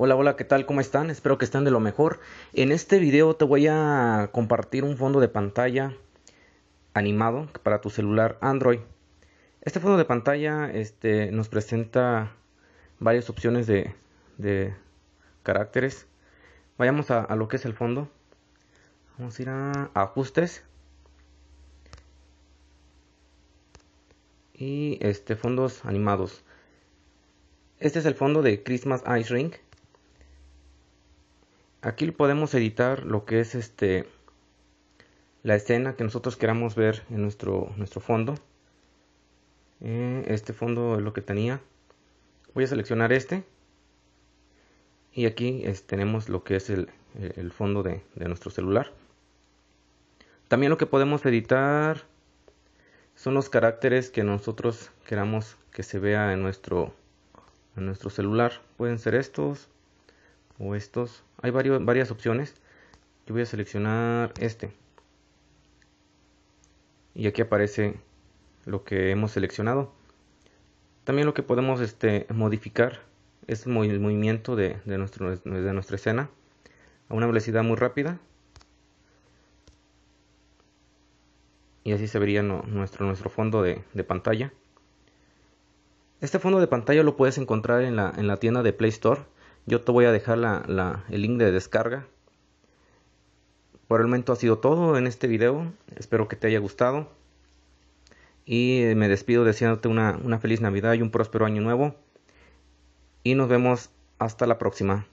Hola, hola, ¿qué tal? ¿Cómo están? Espero que estén de lo mejor. En este video te voy a compartir un fondo de pantalla animado para tu celular Android. Este fondo de pantalla este, nos presenta varias opciones de, caracteres. Vayamos a, a, lo que es el fondo. Vamos a ir a ajustes. Y este fondos animados. Este es el fondo de Christmas Ice Ring aquí podemos editar lo que es este la escena que nosotros queramos ver en nuestro, nuestro fondo. Eh, este fondo es lo que tenía. Voy a seleccionar este. Y aquí este, tenemos lo que es el, fondo de, de, nuestro celular. También lo que podemos editar son los caracteres que nosotros queramos que se vea en nuestro, en nuestro celular. Pueden ser estos, o estos. Hay varias opciones. Yo voy a seleccionar este. Y aquí aparece lo que hemos seleccionado. También lo que podemos este, modificar es el movimiento de, nuestro, de nuestra escena a una velocidad muy rápida. Y así se vería nuestro, nuestro fondo de, pantalla. Este fondo de pantalla lo puedes encontrar en la, en la tienda de Play Store yo te voy a dejar el link de descarga. Por el momento ha sido todo en este video. Espero que te haya gustado. Y me despido deseándote una feliz Navidad y un próspero año nuevo. Y nos vemos hasta la próxima.